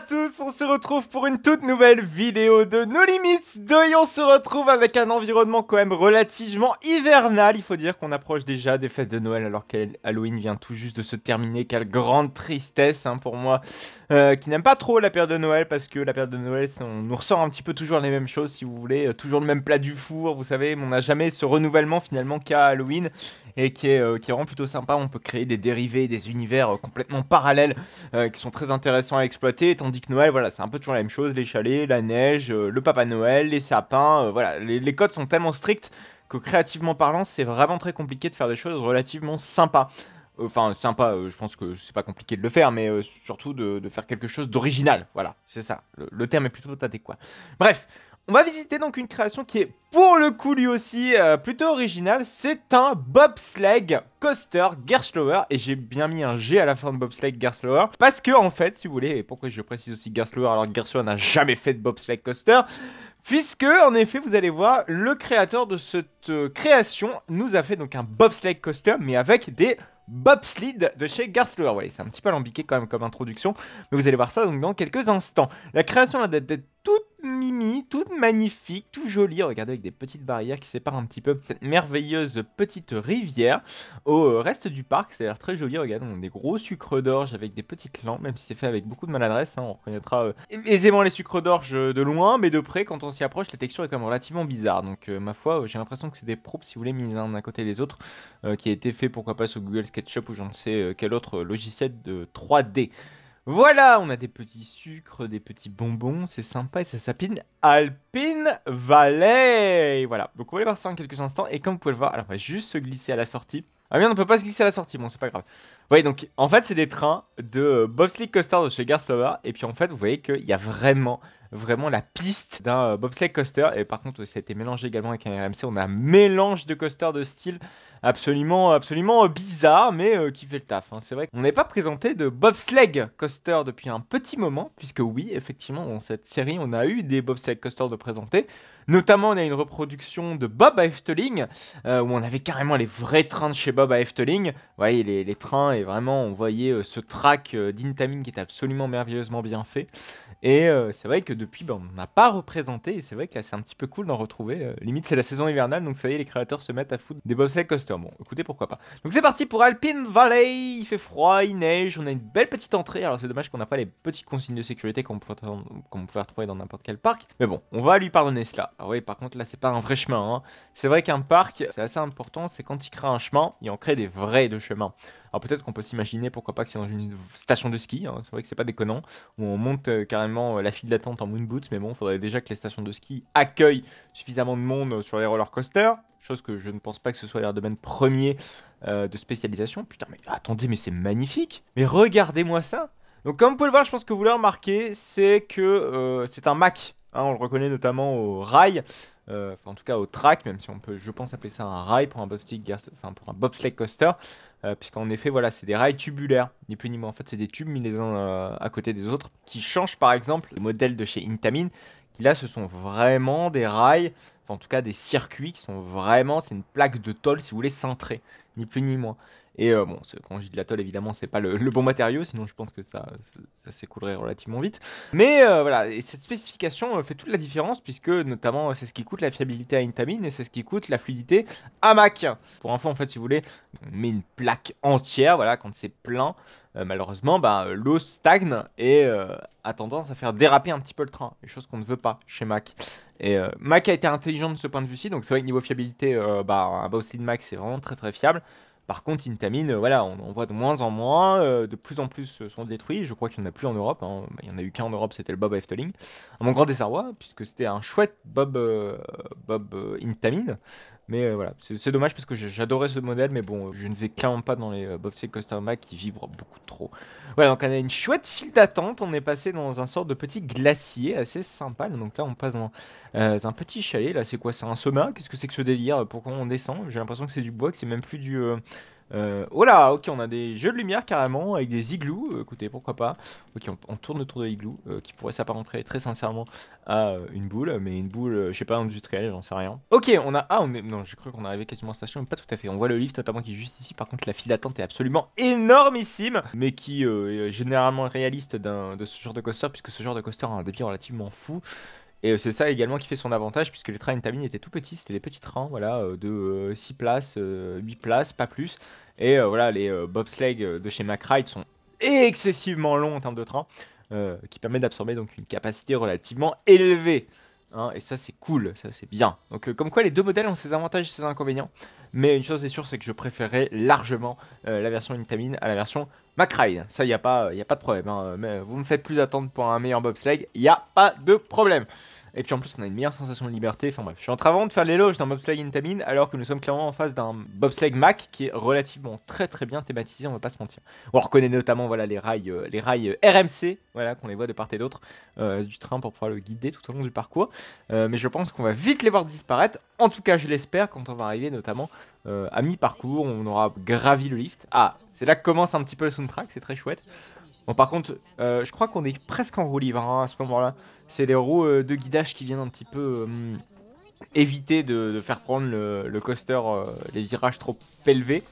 tous, on se retrouve pour une toute nouvelle vidéo de No Limits 2 on se retrouve avec un environnement quand même relativement hivernal. Il faut dire qu'on approche déjà des fêtes de Noël alors qu'Halloween vient tout juste de se terminer. Quelle grande tristesse hein, pour moi euh, qui n'aime pas trop la période de Noël parce que la période de Noël, on nous ressort un petit peu toujours les mêmes choses si vous voulez. Euh, toujours le même plat du four, vous savez, on n'a jamais ce renouvellement finalement qu'à Halloween et qui est, euh, qui plutôt sympa. On peut créer des dérivés, des univers euh, complètement parallèles euh, qui sont très intéressants à exploiter. Tandis que Noël, voilà, c'est un peu toujours la même chose les chalets, la neige, le Papa Noël, les sapins. voilà, les, codes sont tellement stricts que créativement parlant, c'est vraiment très compliqué de faire des choses relativement sympas enfin sympa, je pense que c'est pas compliqué de le faire, mais surtout de, faire quelque chose d'original. Voilà, c'est ça. Le, le, terme est plutôt adéquat. Bref, on va visiter donc une création qui est pour le coup lui aussi euh, plutôt originale. C'est un bobsleigh coaster Gerslower. et j'ai bien mis un G à la fin de bobsleigh Gerslower. parce que en fait, si vous voulez, et pourquoi je précise aussi Gerslower, alors que Gerslower n'a jamais fait de bobsleigh coaster. Puisque, en effet, vous allez voir, le créateur de cette euh, création nous a fait donc un bobsleigh coaster, mais avec des bobsled de chez Garslower. Voilà, c'est un petit peu alambiqué quand même comme introduction, mais vous allez voir ça donc dans quelques instants. La création a date toute mimi, toute magnifique, tout jolie. Regardez avec des petites barrières qui séparent un petit peu cette merveilleuse petite rivière au euh, reste du parc. Ça a l'air très joli. Regardez, on a des gros sucres d'orge avec des petites lampes, même si c'est fait avec beaucoup de maladresse. Hein. on reconnaîtra euh, aisément les sucres d'orge euh, de loin, mais de près, quand on s'y approche, la texture est quand même relativement bizarre. Donc, ma foi, j'ai l'impression que c'est des props, si vous voulez, mis un à côté des autres, qui a été fait pourquoi pas sur Google SketchUp ou je ne sais quel autre logiciel de 3D. Voilà, on a des petits sucres, des petits bonbons, c'est sympa et ça s'apine Alpine Valley. Voilà, donc on va aller voir ça en quelques instants et comme vous pouvez le voir, alors on va juste se glisser à la sortie. Ah mais on peut pas se glisser à la sortie, bon c'est pas grave. voyez, donc en fait c'est des trains de bobsleigh coaster de chez Lover. et puis en fait vous voyez qu'il y a vraiment, vraiment la piste d'un euh, bobsleigh coaster, et par contre ça a été mélangé également avec un RMC, on a un mélange de coaster de style absolument, absolument euh, bizarre, mais euh, qui fait le taf, hein. c'est vrai qu'on n'est pas présenté de bobsleigh coaster depuis un petit moment, puisque oui, effectivement dans cette série on a eu des bobsleigh coasters de présenter, Notamment, on a une reproduction de Bob Efteling, euh, où on avait carrément les vrais trains de chez Bob Efteling. Vous voyez, les, trains, et vraiment, on voyait euh, ce track euh, d'Intamin qui était absolument merveilleusement bien fait. Et euh, c'est vrai que depuis, ben, on n'a pas représenté. Et c'est vrai que là, c'est un petit peu cool d'en retrouver. Euh, limite, c'est la saison hivernale. Donc, ça y est, les créateurs se mettent à foutre des bobsleigh coasters. Bon, écoutez, pourquoi pas. Donc, c'est parti pour Alpine Valley. Il fait froid, il neige. On a une belle petite entrée. Alors, c'est dommage qu'on n'a pas les petites consignes de sécurité qu'on peut, retrouver dans n'importe quel parc. Mais bon, on va lui pardonner cela. Ah oui, par contre, là, c'est pas un vrai chemin. Hein. C'est vrai qu'un parc, c'est assez important. C'est quand il crée un chemin, il en crée des vrais de chemins. Alors peut-être qu'on peut, s'imaginer, pourquoi pas, que c'est dans une station de ski, hein. c'est vrai que c'est pas déconnant, où on monte euh, carrément euh, la file d'attente en moon boot, mais bon, il faudrait déjà que les stations de ski accueillent suffisamment de monde euh, sur les roller coasters, chose que je ne pense pas que ce soit leur domaine premier de spécialisation. Putain, mais attendez, mais c'est magnifique Mais regardez-moi ça donc comme vous pouvez le voir, je pense que vous l'avez remarqué, c'est que c'est un Mac Hein, on le reconnaît notamment au rail, euh, en tout cas au track, même si on peut, je pense, appeler ça un rail pour un bobstick, enfin pour un bobsleigh coaster, euh, puisqu'en effet, voilà, c'est des rails tubulaires, ni plus ni moins. En fait, c'est des tubes mis les uns euh, à côté des autres, qui changent par exemple le modèle de chez Intamin, qui là, ce sont vraiment des rails, en tout cas des circuits qui sont vraiment, c'est une plaque de tôle, si vous voulez, cintrée, ni plus ni moins. Et euh, bon, quand je dis de l'atoll, évidemment, c'est pas le, bon matériau, sinon je pense que ça, ça, s'écoulerait relativement vite. Mais euh, voilà, et cette spécification euh, fait toute la différence, puisque notamment c'est ce qui coûte la fiabilité à Intamin et c'est ce qui coûte la fluidité à Mac. Pour info, en fait, si vous voulez, on met une plaque entière, voilà, quand c'est plein. malheureusement, ben, l'eau stagne et a tendance à faire déraper un petit peu le train, les choses qu'on ne veut pas chez Mac. Et Mac a été intelligent de ce point de vue-ci, donc c'est vrai que niveau fiabilité, bah, un de Mac c'est vraiment très très fiable. Par contre, Intamine, euh, voilà, on voit de moins en moins, euh, de plus en plus euh, sont détruits. Je crois qu'il n'y en a plus en Europe. Hein. Bah, il n'y en a eu qu'un en Europe, c'était le Bob Efteling. Un mon grand désarroi, puisque c'était un chouette Bob, Bob Intamine. Mais euh, voilà, c'est dommage parce que j'adorais ce modèle, mais bon, je ne vais clairement pas dans les euh, Bobsleigh Coaster qui vibrent beaucoup trop. Voilà, donc on a une chouette file d'attente, on est passé dans un sort de petit glacier assez sympa. Donc là, on passe dans euh, un petit chalet, là c'est quoi C'est un sauna Qu'est-ce que c'est que ce délire Pourquoi on descend J'ai l'impression que c'est du bois, que c'est même plus du... Euh, euh, oh là, ok, on a des jeux de lumière carrément avec des igloos. Euh, écoutez, pourquoi pas. Ok, on, tourne autour de l'igloo euh, qui pourrait s'apparenter très sincèrement à une boule, mais une boule, je sais pas, industrielle, j'en sais rien. Ok, on a. Ah, on Non, j'ai cru qu'on arrivait quasiment la station, mais pas tout à fait. On voit le lift notamment qui est juste ici. Par contre, la file d'attente est absolument énormissime, mais qui est généralement réaliste de ce genre de coaster, puisque ce genre de coaster a un débit relativement fou. Et euh, c'est ça également qui fait son avantage, puisque les trains Intamin étaient tout petits, c'était des petits trains, voilà, euh, de 6 euh, places, 8 places, pas plus. Et voilà, les bobsleigh de chez McRide sont excessivement longs en termes de train, qui permet d'absorber donc une capacité relativement élevée. Hein, et ça, c'est cool, ça, c'est bien. Donc, euh, comme quoi, les deux modèles ont ses avantages et ses inconvénients. Mais une chose est sûre, c'est que je préférerais largement euh, la version Intamin à la version McRide. Ça, il n'y a, pas, y a pas de problème. Hein. Mais vous me faites plus attendre pour un meilleur bobsleigh, il n'y a pas de problème. Et puis en plus, on a une meilleure sensation de liberté. Enfin bref, je suis en train de faire l'éloge d'un bobsleigh Intamin alors que nous sommes clairement en face d'un bobsleigh Mac qui est relativement très très bien thématisé, on va pas se mentir. On reconnaît notamment voilà les rails, euh, les rails euh, RMC, voilà qu'on les voit de part et d'autre euh, du train pour pouvoir le guider tout au long du parcours. mais je pense qu'on va vite les voir disparaître. En tout cas, je l'espère quand on va arriver notamment à mi-parcours, on aura gravi le lift. Ah, c'est là que commence un petit peu le soundtrack, c'est très chouette. Bon, par contre, euh, je crois qu'on est presque en roue libre hein, à ce moment-là. C'est les roues euh, de guidage qui viennent un petit peu euh, éviter de, faire prendre le, coaster les virages trop élevés.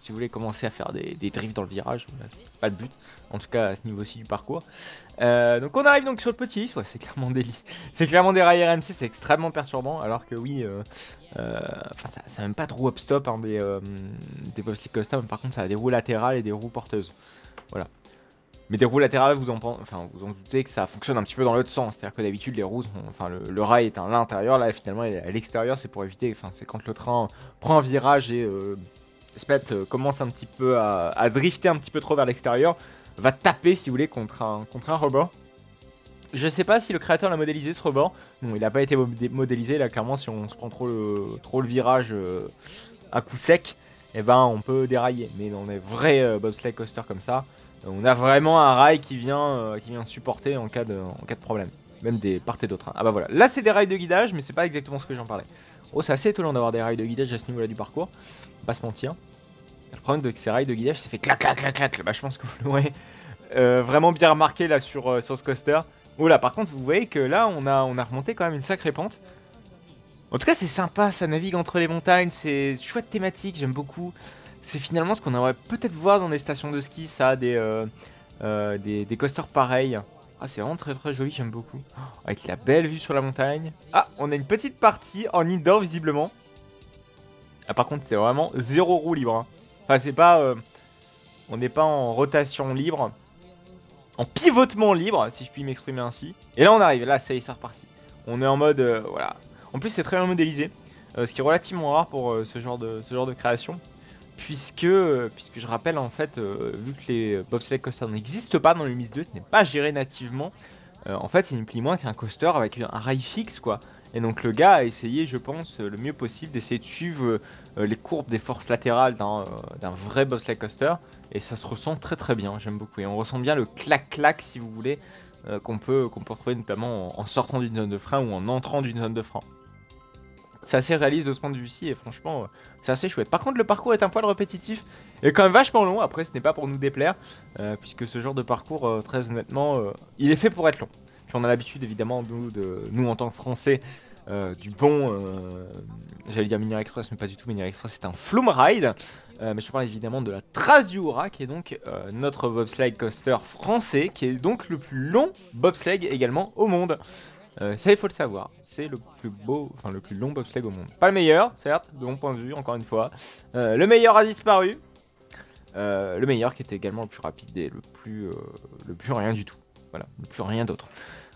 Si vous voulez commencer à faire des, drifts dans le virage, c'est pas le but, en tout cas à ce niveau-ci du parcours. donc on arrive donc sur le petit c'est clairement des c'est clairement des rails RMC, c'est extrêmement perturbant. Alors que oui, enfin ça, n'a même pas de roues up stop hein, des des coasters. custom, par contre ça a des roues latérales et des roues porteuses. Voilà, mais des roues latérales, vous en, enfin, vous en doutez que ça fonctionne un petit peu dans l'autre sens. C'est-à-dire que d'habitude, les roues, enfin, le, rail est à l'intérieur, là finalement, à l'extérieur, c'est pour éviter, enfin, c'est quand le train prend un virage et euh, euh, commence un petit peu à, drifter un petit peu trop vers l'extérieur, va taper, si vous voulez, contre un, contre un rebord. Je sais pas si le créateur l'a modélisé ce rebord. Non, il n'a pas été modélisé. Là, clairement, si on se prend trop le, trop le virage euh, à coup sec, et eh ben, on peut dérailler. Mais dans des vrais bobsleigh coaster comme ça, on a vraiment un rail qui vient, euh, qui vient supporter en cas, de, en cas de problème. Même des parts et d'autres. Hein. Ah bah voilà. Là, c'est des rails de guidage, mais c'est pas exactement ce que j'en parlais. Oh, c'est assez étonnant d'avoir des rails de guidage à ce niveau-là du parcours. Pas se mentir. Le problème de ces rails de guidage, ça fait clac, clac, clac, clac. Bah, je pense que vous l'aurez euh, vraiment bien remarqué là sur, euh, sur ce coaster. Oula, oh par contre, vous voyez que là, on a, on a remonté quand même une sacrée pente. En tout cas, c'est sympa, ça navigue entre les montagnes, c'est chouette thématique, j'aime beaucoup c'est finalement ce qu'on aurait peut-être voir dans des stations de ski, ça, euh, euh, des, des, coasters pareils. Ah, c'est vraiment très très joli, j'aime beaucoup. Oh, avec la belle vue sur la montagne. Ah, on a une petite partie en indoor, visiblement. Ah, par contre, c'est vraiment zéro roue libre. Hein. Enfin, c'est pas... Euh, on n'est pas en rotation libre. En pivotement libre, si je puis m'exprimer ainsi. Et là, on arrive. Là, ça y est, c'est reparti. On est en mode... voilà. En plus, c'est très bien modélisé. ce qui est relativement rare pour ce, genre de, ce genre de création puisque, puisque je rappelle en fait, euh, vu que les bobsleigh coasters n'existent pas dans le Miss 2, ce n'est pas géré nativement. Euh, en fait, c'est une plus moins qu'un coaster avec un rail fixe, quoi. Et donc le gars a essayé, je pense, le mieux possible d'essayer de suivre euh, les courbes des forces latérales d'un vrai bobsleigh coaster, et ça se ressent très très bien. J'aime beaucoup. Et on ressent bien le clac-clac, si vous voulez, qu'on peut qu'on peut retrouver notamment en sortant d'une zone de frein ou en entrant d'une zone de frein c'est assez réaliste de ce point de vue-ci et franchement euh, c'est assez chouette. Par contre le parcours est un poil répétitif et quand même vachement long, après ce n'est pas pour nous déplaire euh, puisque ce genre de parcours euh, très honnêtement il est fait pour être long. on a l'habitude évidemment nous, de, nous en tant que français du bon, j'allais dire Minier Express mais pas du tout Minier Express c'est un flume ride. mais je parle évidemment de la Trace du Hura qui est donc notre bobsleigh coaster français qui est donc le plus long bobsleigh également au monde. Euh, ça, il faut le savoir. C'est le plus beau, enfin le plus long bobsleigh au monde. Pas le meilleur, certes, de mon point de vue, encore une fois. Euh, le meilleur a disparu. Euh, le meilleur qui était également le plus rapide et le plus, le plus rien du tout. Voilà, le plus rien d'autre.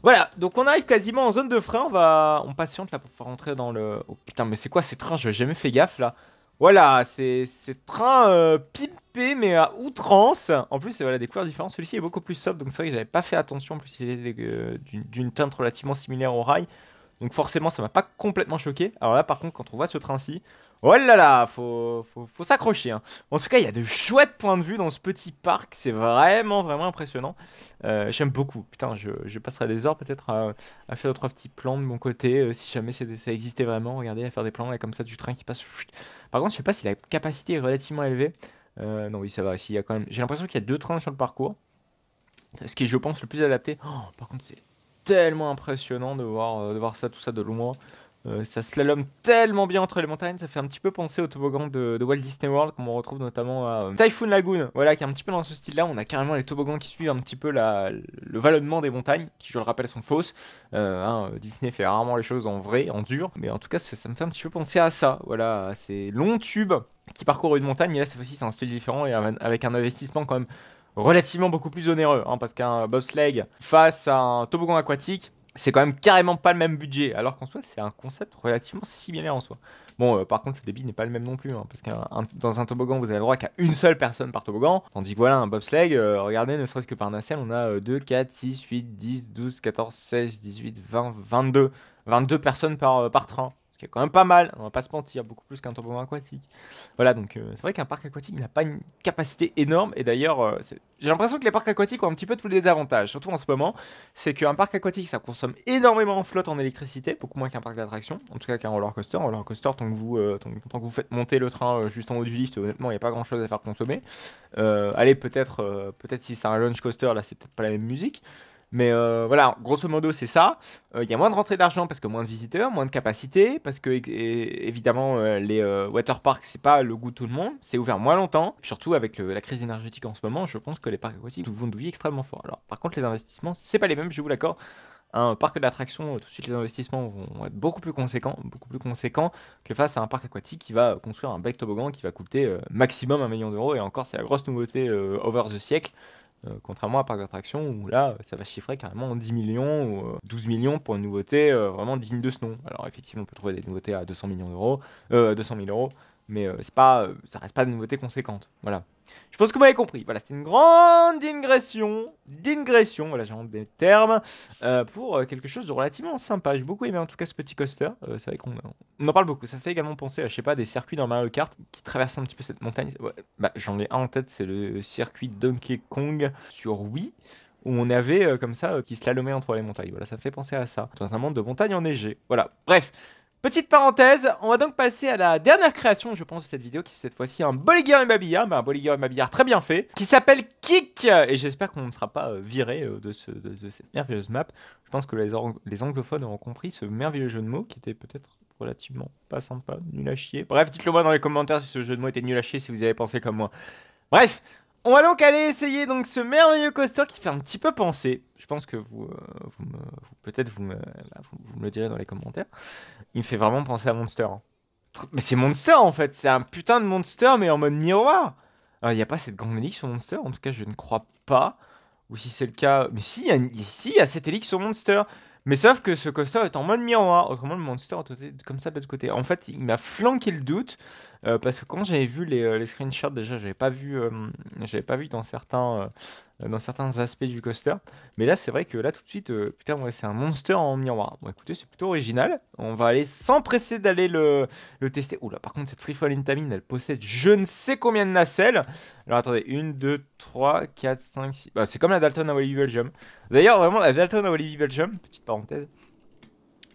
Voilà, donc on arrive quasiment en zone de frein. On va, on patiente là pour pouvoir rentrer dans le. Oh putain, mais c'est quoi ces trains J'avais jamais fait gaffe là. Voilà, c'est train euh, pipé mais à outrance. En plus, voilà des couleurs différentes. Celui-ci est beaucoup plus soft donc c'est vrai que j'avais pas fait attention. En plus, il est euh, d'une teinte relativement similaire au rail. Donc forcément, ça m'a pas complètement choqué. Alors là, par contre, quand on voit ce train-ci, Oh là là, faut, s'accrocher. Hein. En tout cas, il y a de chouettes points de vue dans ce petit parc. C'est vraiment, vraiment impressionnant. Euh, j'aime beaucoup. Putain, je, passerai des heures peut-être à, faire trois petits plans de mon côté. Euh, si jamais ça existait vraiment, regardez, à faire des plans comme ça du train qui passe. Par contre, je sais pas si la capacité est relativement élevée. Euh, non, oui, ça va. quand même... J'ai l'impression qu'il y a deux trains sur le parcours. Ce qui est, je pense, le plus adapté. Oh, par contre, c'est tellement impressionnant de voir, de voir ça, tout ça de loin. Euh, ça slalom tellement bien entre les montagnes, ça fait un petit peu penser au toboggan de, Walt Disney World, comme on retrouve notamment à euh, Typhoon Lagoon, voilà, qui est un petit peu dans ce style-là. On a carrément les toboggans qui suivent un petit peu le vallonnement des montagnes, qui, je le rappelle, sont fausses. Euh, hein, Disney fait rarement les choses en vrai, en dur, mais en tout cas, ça, me fait un petit peu penser à ça, voilà, à ces longs tubes qui parcourent une montagne, et là, cette fois-ci, c'est un style différent et avec un investissement quand même relativement beaucoup plus onéreux, hein, parce qu'un bobsleigh face à un toboggan aquatique, c'est quand même carrément pas le même budget, alors qu'en soi, c'est un concept relativement similaire en soi. Bon, euh, par contre, le débit n'est pas le même non plus, hein, parce que dans un toboggan, vous avez le droit qu'à une seule personne par toboggan, tandis que voilà, un bobsleigh, euh, regardez, ne serait-ce que par nacelle, on a 2, 4, 6, 8, 10, 12, 14, 16, 18, 20, 22. 22 personnes par, euh, par train. Ce qui est quand même pas mal, on va pas se mentir, beaucoup plus qu'un toboggan aquatique. Voilà, donc euh, c'est vrai qu'un parc aquatique n'a pas une capacité énorme, et d'ailleurs, euh, j'ai l'impression que les parcs aquatiques ont un petit peu tous les avantages, surtout en ce moment, c'est qu'un parc aquatique, ça consomme énormément en flotte en électricité, beaucoup moins qu'un parc d'attraction, en tout cas qu'un roller coaster. Un roller coaster, tant que vous, euh, tant, que vous faites monter le train juste en haut du lift, honnêtement, il n'y a pas grand-chose à faire consommer. allez, peut-être peut-être si c'est un launch coaster, là, c'est peut-être pas la même musique. Mais euh, voilà, grosso modo, c'est ça. Euh, il y a moins de rentrées d'argent parce que moins de visiteurs, moins de capacité, parce que évidemment, euh, les les waterparks, c'est pas le goût de tout le monde, c'est ouvert moins longtemps. Surtout avec la crise énergétique en ce moment, je pense que les parcs aquatiques vont douiller extrêmement fort. Alors, par contre, les investissements, c'est pas les mêmes, je vous l'accorde. Un parc d'attractions tout de suite, les investissements vont être beaucoup plus conséquents, beaucoup plus conséquents que face à un parc aquatique qui va construire un bec toboggan qui va coûter maximum un million d'euros. Et encore, c'est la grosse nouveauté over the siècle. Euh, contrairement à Parc d'attractions où là, ça va chiffrer carrément 10 millions ou 12 euh, millions pour une nouveauté euh, vraiment digne de ce nom. Alors effectivement, on peut trouver des nouveautés à 200 millions d'euros, 200 000 euros mais euh, c'est pas, euh, ça reste pas de nouveautés conséquentes. Voilà. Je pense que vous m'avez compris. Voilà, c'est une grande ingression, d'ingression, Voilà, j'ai des termes euh, pour quelque chose de relativement sympa. J'ai beaucoup aimé en tout cas ce petit coaster. c'est vrai qu'on on en parle beaucoup. Ça fait également penser, à, je sais pas, des circuits dans Mario Kart qui traversent un petit peu cette montagne. bah, j'en ai un en tête, c'est le circuit Donkey Kong sur Wii où on avait comme ça qui qui slalomait entre les montagnes. Voilà, ça fait penser à ça, dans un monde de montagnes enneigées. Voilà, bref, Petite parenthèse, on va donc passer à la dernière création, je pense, de cette vidéo, qui est cette fois-ci un Boliger et Mabillard, mais un Boliger et Mabillard très bien fait, qui s'appelle Kick, et j'espère qu'on ne sera pas euh, viré euh, de, ce, de, cette merveilleuse map. Je pense que les, les anglophones auront compris ce merveilleux jeu de mots, qui était peut-être relativement pas sympa, nul à chier. Bref, dites-le moi dans les commentaires si ce jeu de mots était nul à chier, si vous avez pensé comme moi. Bref, on va donc aller essayer donc ce merveilleux coaster qui fait un petit peu penser. Je pense que vous, euh, peut-être vous, me, le direz dans les commentaires. Il me fait vraiment penser à Monster. Mais c'est Monster en fait, c'est un putain de Monster mais en mode miroir. Il n'y a pas cette grande hélice sur Monster, en tout cas je ne crois pas. Ou si c'est le cas, mais si, il y a cette hélice sur Monster. Mais sauf que ce coaster est en mode miroir, autrement le Monster est comme ça de l'autre côté. En fait, il m'a flanqué le doute. Euh, parce que quand j'avais vu les, euh, screenshots, déjà, j'avais pas vu, euh, j'avais pas vu dans certains, dans certains aspects du coaster. Mais là, c'est vrai que là, tout de suite, putain, c'est un monster en miroir. Bon, écoutez, c'est plutôt original. On va aller sans presser d'aller le, le tester. Oula, par contre, cette Free Fall Intamin, elle possède je ne sais combien de nacelles. Alors attendez, 1, 2, 3, 4, 5, 6. c'est comme la Dalton à Wally Belgium. D'ailleurs, vraiment, la Dalton à Wally Belgium, petite parenthèse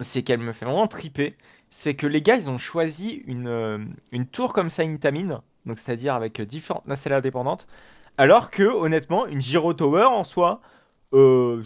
c'est qu'elle me fait vraiment triper, c'est que les gars, ils ont choisi une, euh, une tour comme ça, une donc c'est-à-dire avec euh, différentes nacelles indépendantes, alors que, honnêtement, une Giro Tower en soi, euh,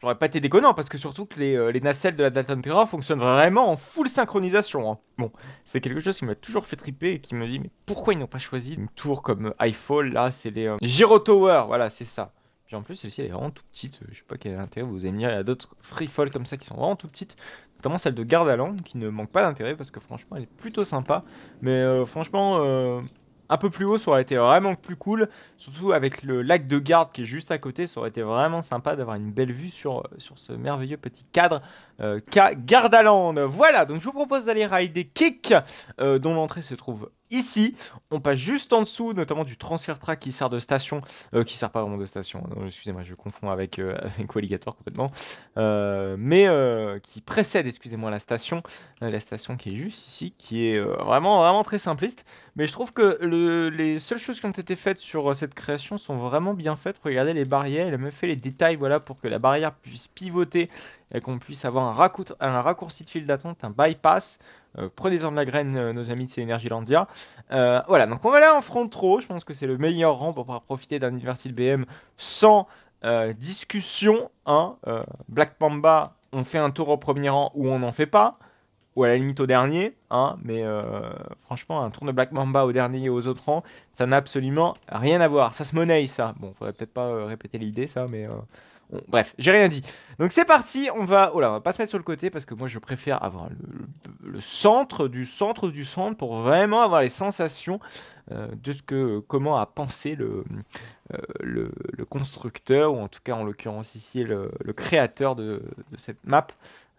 ça aurait pas été déconnant, parce que surtout que les, nacelles de la Dalton Terra fonctionnent vraiment en full synchronisation. Hein. Bon, c'est quelque chose qui m'a toujours fait triper et qui me dit, mais pourquoi ils n'ont pas choisi une tour comme Eiffel, Là, c'est les Giro Tower, voilà, c'est ça en plus, celle-ci, elle est vraiment tout petite. Je sais pas quel est l'intérêt, vous allez me dire, il y a d'autres free comme ça qui sont vraiment tout petites. Notamment celle de Gardaland, qui ne manque pas d'intérêt parce que franchement, elle est plutôt sympa. Mais euh, franchement, euh, un peu plus haut, ça aurait été vraiment plus cool. Surtout avec le lac de garde qui est juste à côté, ça aurait été vraiment sympa d'avoir une belle vue sur, euh, sur ce merveilleux petit cadre euh, Gardaland. Voilà, donc je vous propose d'aller rider Kick, dont l'entrée se trouve ici. On passe juste en dessous, notamment du transfert track qui sert de station, euh, qui sert pas vraiment de station, hein. excusez-moi, je confonds avec, euh, complètement, euh, mais euh, qui précède, excusez-moi, la station, la station qui est juste ici, qui est vraiment, vraiment très simpliste, mais je trouve que les seules choses qui ont été faites sur cette création sont vraiment bien faites. Regardez les barrières, elle a même fait les détails, voilà, pour que la barrière puisse pivoter et qu'on puisse avoir un, un raccourci de fil d'attente, un bypass, euh, prenez-en de la graine, euh, nos amis de Energylandia. landia. Euh, voilà, donc on va aller en front trop. Je pense que c'est le meilleur rang pour pouvoir profiter d'un Universal BM sans discussion. Hein. Black Mamba, on fait un tour au premier rang ou on n'en fait pas. Ou à la limite au dernier. Hein. Mais franchement, un tour de Black Mamba au dernier et aux autres rangs, ça n'a absolument rien à voir. Ça se monnaie, ça. Bon, faudrait peut-être pas répéter l'idée, ça, mais... Bref, j'ai rien dit. Donc c'est parti, on va... Oh là, on va pas se mettre sur le côté parce que moi je préfère avoir le, centre du centre du centre pour vraiment avoir les sensations euh, de ce que, comment a pensé euh, le, le, constructeur, ou en tout cas en l'occurrence ici le, créateur de, cette map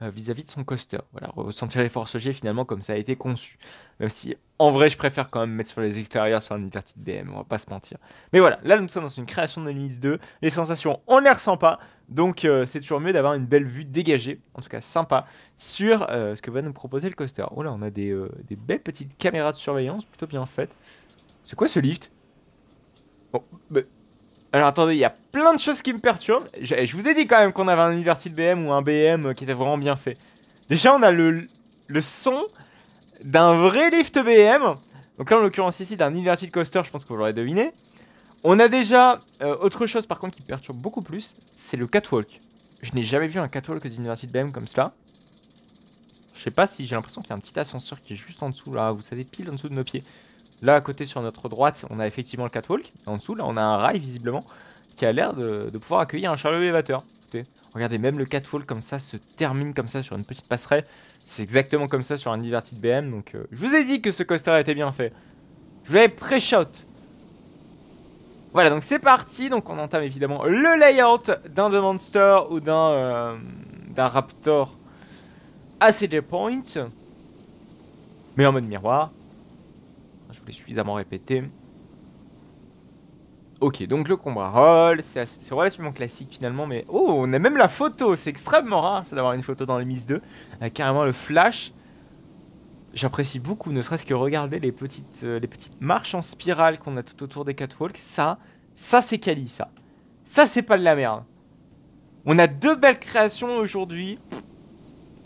euh, vis-à-vis de son coaster. Voilà, ressentir les forces G finalement comme ça a été conçu. Même si en vrai, je préfère quand même mettre sur les extérieurs sur l'université de BM, on va pas se mentir. Mais voilà, là nous sommes dans une création de 2, les sensations on les ressent pas, donc euh, c'est toujours mieux d'avoir une belle vue dégagée, en tout cas sympa, sur euh, ce que va nous proposer le coaster. Oh là, on a euh, des, belles petites caméras de surveillance, plutôt bien faites. C'est quoi ce lift Bon, bah, Alors attendez, il y a plein de choses qui me perturbent. Je, vous ai dit quand même qu'on avait un de BM ou un BM qui était vraiment bien fait. Déjà, on a le, le son d'un vrai lift BM. Donc là, en l'occurrence ici, d'un inverted coaster, je pense que vous l'aurez deviné. On a déjà euh, autre chose par contre qui perturbe beaucoup plus, c'est le catwalk. Je n'ai jamais vu un catwalk d'inverted BM comme cela. Je sais pas si j'ai l'impression qu'il y a un petit ascenseur qui est juste en dessous là, vous savez, pile en dessous de nos pieds. Là à côté sur notre droite, on a effectivement le catwalk. En dessous là, on a un rail visiblement qui a l'air de, pouvoir accueillir un chariot élévateur. Regardez, même le catwalk comme ça se termine comme ça sur une petite passerelle. C'est exactement comme ça sur un diverti BM. Donc, euh, je vous ai dit que ce coaster était bien fait. Je l'avais pré-shot. Voilà, donc c'est parti. Donc, on entame évidemment le layout d'un The Monster ou d'un euh, d'un Raptor à CD Point. Mais en mode miroir. Je vous l'ai suffisamment répété. Ok, donc le combat roll, c'est relativement classique finalement, mais... Oh, on a même la photo C'est extrêmement rare, ça, d'avoir une photo dans les Miss 2. Euh, carrément, le flash. J'apprécie beaucoup, ne serait-ce que regarder les petites, euh, les petites marches en spirale qu'on a tout autour des catwalks. Ça, ça c'est quali, ça. Ça, c'est pas de la merde. On a deux belles créations aujourd'hui.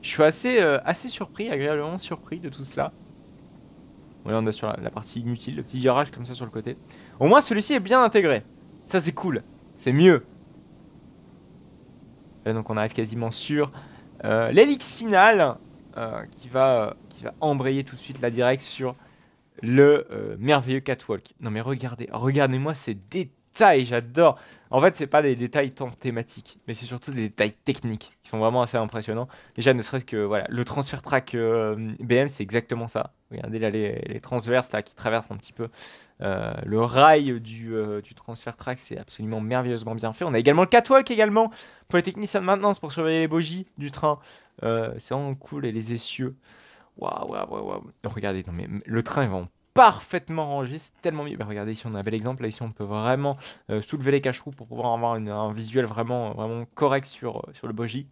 Je suis assez, euh, assez surpris, agréablement surpris de tout cela on est sur la, partie inutile, le petit virage comme ça sur le côté. Au moins, celui-ci est bien intégré. Ça, c'est cool. C'est mieux. Et donc, on arrive quasiment sur euh, l'hélix finale euh, qui, va, euh, qui va embrayer tout de suite la direct sur le euh, merveilleux catwalk. Non, mais regardez, regardez-moi ces détails et j'adore. En fait, c'est pas des détails tant thématiques, mais c'est surtout des détails techniques qui sont vraiment assez impressionnants. Déjà, ne serait-ce que voilà, le transfert track euh, BM, c'est exactement ça. Regardez là les, transverses là qui traversent un petit peu euh, le rail euh, du, transfert track, c'est absolument merveilleusement bien fait. On a également le catwalk également pour les techniciens de maintenance pour surveiller les bogies du train. c'est vraiment cool et les essieux. Waouh, waouh, waouh. Regardez, non mais le train est va parfaitement rangé, c'est tellement mieux. Bah, regardez ici on a un bel exemple, là ici on peut vraiment euh, soulever les cache pour pouvoir avoir un visuel vraiment, vraiment correct sur, euh, sur le bogie.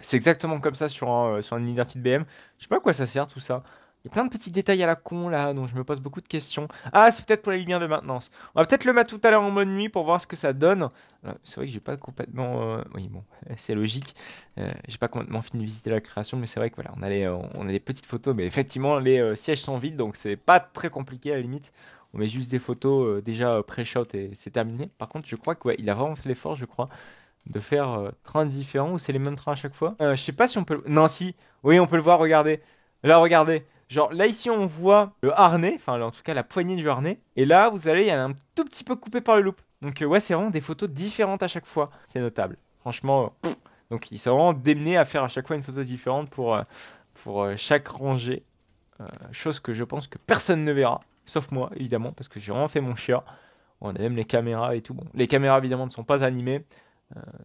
C'est exactement comme ça sur un, euh, sur une identité BM. Je sais pas à quoi ça sert tout ça. Il y a plein de petits détails à la con là, donc je me pose beaucoup de questions. Ah, c'est peut-être pour les lumières de maintenance. On va peut-être le mettre tout à l'heure en mode nuit pour voir ce que ça donne. C'est vrai que j'ai pas complètement. Euh, oui, bon, c'est logique. Euh, j'ai pas complètement fini de visiter la création, mais c'est vrai que voilà, on a, les, euh, on a les petites photos, mais effectivement, les sièges sont vides, donc c'est pas très compliqué à la limite. On met juste des photos déjà pré-shot et c'est terminé. Par contre, je crois qu'il ouais, a vraiment fait l'effort, je crois de faire train trains différents ou c'est les mêmes trains à chaque fois. je sais pas si on peut. Non, si. Oui, on peut le voir. Regardez. Là, regardez. Genre là ici on voit le harnais, enfin en tout cas la poignée du harnais. Et là vous allez, il y a un tout petit peu coupé par le loop. Donc euh, ouais c'est vraiment des photos différentes à chaque fois. C'est notable. Franchement, euh, donc ils sont vraiment démenés à faire à chaque fois une photo différente pour, euh, pour chaque rangée. chose que je pense que personne ne verra. Sauf moi évidemment parce que j'ai vraiment fait mon chien. On a même les caméras et tout. Bon, les caméras évidemment ne sont pas animées.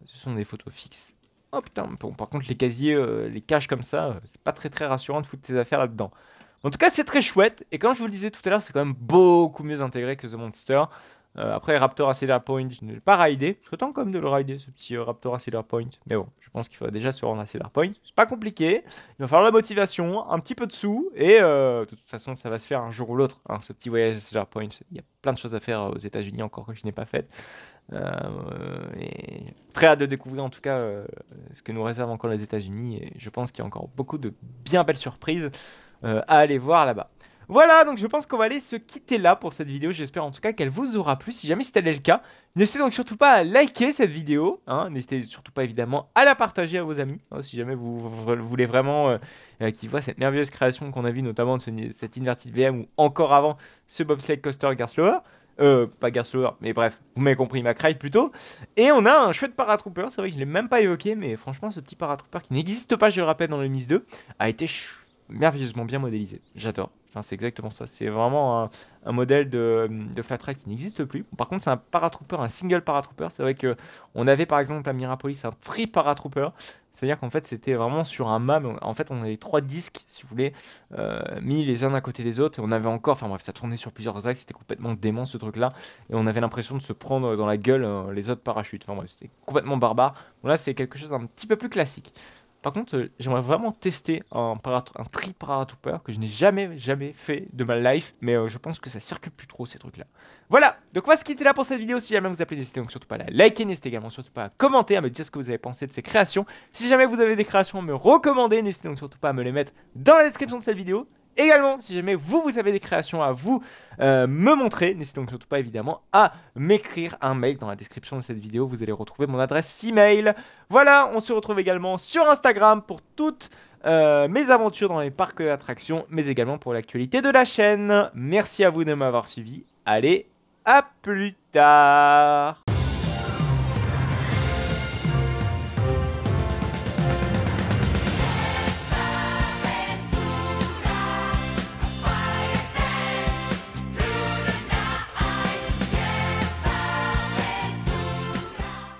ce sont des photos fixes. Oh putain, bon, par contre, les casiers, euh, les caches comme ça, euh, c'est pas très très rassurant de foutre tes affaires là-dedans. En tout cas, c'est très chouette, et comme je vous le disais tout à l'heure, c'est quand même beaucoup mieux intégré que The Monster. Euh, après, Raptor à Cedar Point, je ne l'ai pas raidé. Je suis comme de le rider, ce petit euh, Raptor à Cedar Point. Mais bon, je pense qu'il faut déjà se rendre à Cedar Point. C'est pas compliqué. Il va falloir la motivation, un petit peu de sous. Et euh, de toute façon, ça va se faire un jour ou l'autre, hein, ce petit voyage à Cedar Point. Il y a plein de choses à faire aux États-Unis encore que je n'ai pas faites. et très hâte de découvrir en tout cas ce que nous réservent encore les États-Unis. Et je pense qu'il y a encore beaucoup de bien belles surprises à aller voir là-bas. Voilà, donc je pense qu'on va aller se quitter là pour cette vidéo. J'espère en tout cas qu'elle vous aura plu. Si jamais c'était le cas, n'hésitez donc surtout pas à liker cette vidéo. Hein. N'hésitez surtout pas évidemment à la partager à vos amis. Hein, si jamais vous, voulez vraiment euh, euh, qu'ils voient cette merveilleuse création qu'on a vue, notamment de cette Inverted VM ou encore avant ce bobsleigh coaster Garslower. Euh, pas Garslower, mais bref, vous m'avez compris, ma plutôt. Et on a un chouette paratrooper, c'est vrai que je ne l'ai même pas évoqué, mais franchement, ce petit paratrooper qui n'existe pas, je le rappelle, dans le Miss 2, a été merveilleusement bien modélisé. J'adore c'est exactement ça. C'est vraiment un, modèle de, de flat qui n'existe plus. Par contre, c'est un paratrooper, un single paratrooper. C'est vrai on avait par exemple à Mirapolis un tri paratrooper. C'est-à-dire qu'en fait, c'était vraiment sur un mât. En fait, on avait trois disques, si vous voulez, euh, mis les uns à côté des autres. Et on avait encore, enfin bref, ça tournait sur plusieurs axes. C'était complètement dément ce truc-là. Et on avait l'impression de se prendre dans la gueule euh, les autres parachutes. Enfin bref, c'était complètement barbare. là, c'est quelque chose d'un petit peu plus classique. Par contre, euh, j'aimerais vraiment tester un, un tri paratooper que je n'ai jamais, jamais fait de ma life. Mais euh, je pense que ça circule plus trop ces trucs-là. Voilà, donc on ce qui était là pour cette vidéo. Si jamais vous appelez, n'hésitez donc surtout pas à la liker, n'hésitez également surtout pas à commenter, à me dire ce que vous avez pensé de ces créations. Si jamais vous avez des créations à me recommander, n'hésitez donc surtout pas à me les mettre dans la description de cette vidéo. Également, si jamais vous, vous avez des créations à vous euh, me montrer, n'hésitez donc surtout pas évidemment à m'écrire un mail dans la description de cette vidéo, vous allez retrouver mon adresse email. Voilà, on se retrouve également sur Instagram pour toutes euh, mes aventures dans les parcs d'attractions, mais également pour l'actualité de la chaîne. Merci à vous de m'avoir suivi, allez, à plus tard